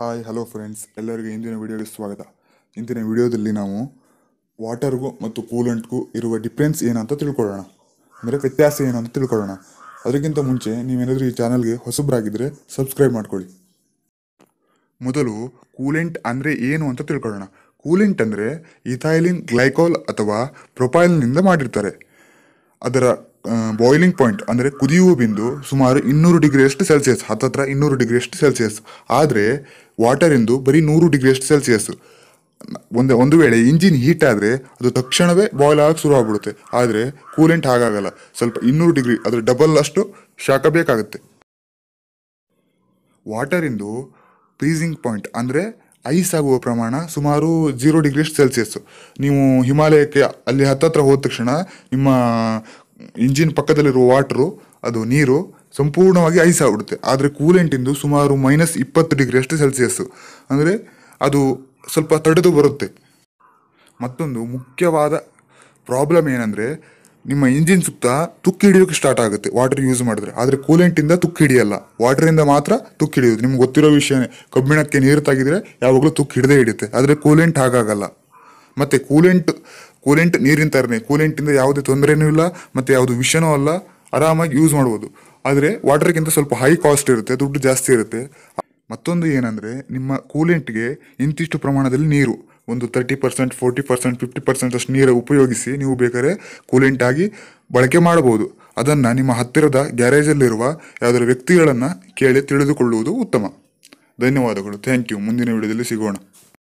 hi hello friends ಎಲ್ಲರಿಗೂ ಇಂದಿನ ವಿಡಿಯೋಗೆ ಸ್ವಾಗತ ಇಂದಿನ ವಿಡಿಯೋದಲ್ಲಿ ನಾವು ವಾಟರ್ಗೂ ಮತ್ತು ಕೂಲೆಂಟ್ಗೂ ಇರುವ ಡಿಫ್ರೆನ್ಸ್ ಅಂತ ತಿಳ್ಕೊಳ್ಳೋಣ ಅಂದರೆ ವ್ಯತ್ಯಾಸ ಏನು ಅಂತ ತಿಳ್ಕೊಳ್ಳೋಣ ಅದಕ್ಕಿಂತ ಮುಂಚೆ ನೀವೇನಾದರೂ ಈ ಚಾನಲ್ಗೆ ಹೊಸಬ್ರಾಗಿದ್ದರೆ ಸಬ್ಸ್ಕ್ರೈಬ್ ಮಾಡ್ಕೊಳ್ಳಿ ಮೊದಲು ಕೂಲೆಂಟ್ ಅಂದರೆ ಏನು ಅಂತ ತಿಳ್ಕೊಳ್ಳೋಣ ಕೂಲೆಂಟ್ ಅಂದರೆ ಇಥೈಲಿನ್ ಗ್ಲೈಕೋಲ್ ಅಥವಾ ಪ್ರೊಪೈಲ್ನಿಂದ ಮಾಡಿರ್ತಾರೆ ಅದರ ಬಾಯ್ಲಿಂಗ್ ಪಾಯಿಂಟ್ ಅಂದರೆ ಕುದಿಯುವ ಬಿಂದು ಸುಮಾರು ಇನ್ನೂರು ಡಿಗ್ರಿಯಷ್ಟು ಸೆಲ್ಸಿಯಸ್ ಹತ್ತತ್ರ ಇನ್ನೂರು ಡಿಗ್ರಿಯಷ್ಟು ಸೆಲ್ಸಿಯಸ್ ಆದರೆ ವಾಟರಿಂದು ಬರೀ ನೂರು ಡಿಗ್ರಿಯಷ್ಟು ಸೆಲ್ಸಿಯಸ್ ಒಂದು ಒಂದು ವೇಳೆ ಇಂಜಿನ್ ಹೀಟ್ ಆದರೆ ಅದು ತಕ್ಷಣವೇ ಬಾಯ್ಲ್ ಆಗಕ್ಕೆ ಶುರು ಆಗ್ಬಿಡುತ್ತೆ ಆದರೆ ಕೂಲೆಂಟ್ ಹಾಗಾಗಲ್ಲ ಸ್ವಲ್ಪ ಇನ್ನೂರು ಡಿಗ್ರಿ ಅದರ ಡಬಲ್ ಅಷ್ಟು ಶಾಖ ಬೇಕಾಗುತ್ತೆ ವಾಟರಿಂದು ಫ್ರೀಸಿಂಗ್ ಪಾಯಿಂಟ್ ಅಂದರೆ ಐಸ್ ಆಗುವ ಪ್ರಮಾಣ ಸುಮಾರು ಜೀರೋ ಡಿಗ್ರಿ ಸೆಲ್ಸಿಯಸ್ ನೀವು ಹಿಮಾಲಯಕ್ಕೆ ಅಲ್ಲಿ ಹತ್ತತ್ರ ಹೋದ ತಕ್ಷಣ ನಿಮ್ಮ ಇಂಜಿನ್ ಪಕ್ಕದಲ್ಲಿರುವ ವಾಟರು ಅದು ನೀರು ಸಂಪೂರ್ಣವಾಗಿ ಐಸ್ ಆಗ್ಬಿಡುತ್ತೆ ಆದರೆ ಕೂಲೆಂಟಿಂದು ಸುಮಾರು ಮೈನಸ್ ಇಪ್ಪತ್ತು ಡಿಗ್ರಿ ಅಷ್ಟು ಸೆಲ್ಸಿಯಸ್ಸು ಅಂದರೆ ಅದು ಸ್ವಲ್ಪ ತಡೆದು ಬರುತ್ತೆ ಮತ್ತೊಂದು ಮುಖ್ಯವಾದ ಪ್ರಾಬ್ಲಮ್ ಏನಂದರೆ ನಿಮ್ಮ ಇಂಜಿನ್ ಸುತ್ತ ತುಕ್ಕಿ ಹಿಡಿಯೋಕ್ಕೆ ಸ್ಟಾರ್ಟ್ ಆಗುತ್ತೆ ವಾಟರ್ ಯೂಸ್ ಮಾಡಿದ್ರೆ ಆದರೆ ಕೂಲೆಂಟಿಂದ ತುಕ್ಕಿ ಹಿಡಿಯಲ್ಲ ವಾಟರಿಂದ ಮಾತ್ರ ತುಕ್ಕಿ ಹಿಡಿಯೋದು ನಿಮ್ಗೆ ಗೊತ್ತಿರೋ ವಿಷಯನೇ ಕಬ್ಬಿಣಕ್ಕೆ ನೀರು ತೆಗೆದರೆ ಯಾವಾಗಲೂ ತುಕ್ಕಿ ಹಿಡದೇ ಹಿಡಿಯುತ್ತೆ ಆದರೆ ಕೂಲೆಂಟ್ ಹಾಗಾಗಲ್ಲ ಮತ್ತು ಕೂಲೆಂಟ್ ಕೂಲೆಂಟ್ ನೀರಿನ ತರನೇ ಕೂಲೆಂಟಿಂದ ಯಾವುದೇ ತೊಂದರೆನೂ ಇಲ್ಲ ಮತ್ತು ಯಾವುದು ವಿಷನೂ ಅಲ್ಲ ಆರಾಮಾಗಿ ಯೂಸ್ ಮಾಡ್ಬೋದು ಆದರೆ ವಾಟರ್ಗಿಂತ ಸ್ವಲ್ಪ ಹೈ ಕಾಸ್ಟ್ ಇರುತ್ತೆ ದುಡ್ಡು ಜಾಸ್ತಿ ಇರುತ್ತೆ ಮತ್ತೊಂದು ಏನಂದರೆ ನಿಮ್ಮ ಕೂಲೆಂಟ್ಗೆ ಇಂತಿಷ್ಟು ಪ್ರಮಾಣದಲ್ಲಿ ನೀರು ಒಂದು thirty percent forty percent fifty percent ಅಷ್ಟು ನೀರು ಉಪಯೋಗಿಸಿ ನೀವು ಬೇಕಾದ್ರೆ ಕೂಲೆಂಟ್ ಆಗಿ ಬಳಕೆ ಮಾಡಬಹುದು ಅದನ್ನು ನಿಮ್ಮ ಹತ್ತಿರದ ಗ್ಯಾರೇಜಲ್ಲಿರುವ ಯಾವುದಾದ್ರು ವ್ಯಕ್ತಿಗಳನ್ನು ಕೇಳಿ ತಿಳಿದುಕೊಳ್ಳುವುದು ಉತ್ತಮ ಧನ್ಯವಾದಗಳು ಥ್ಯಾಂಕ್ ಯು ಮುಂದಿನ ವಿಡಿಯೋದಲ್ಲಿ ಸಿಗೋಣ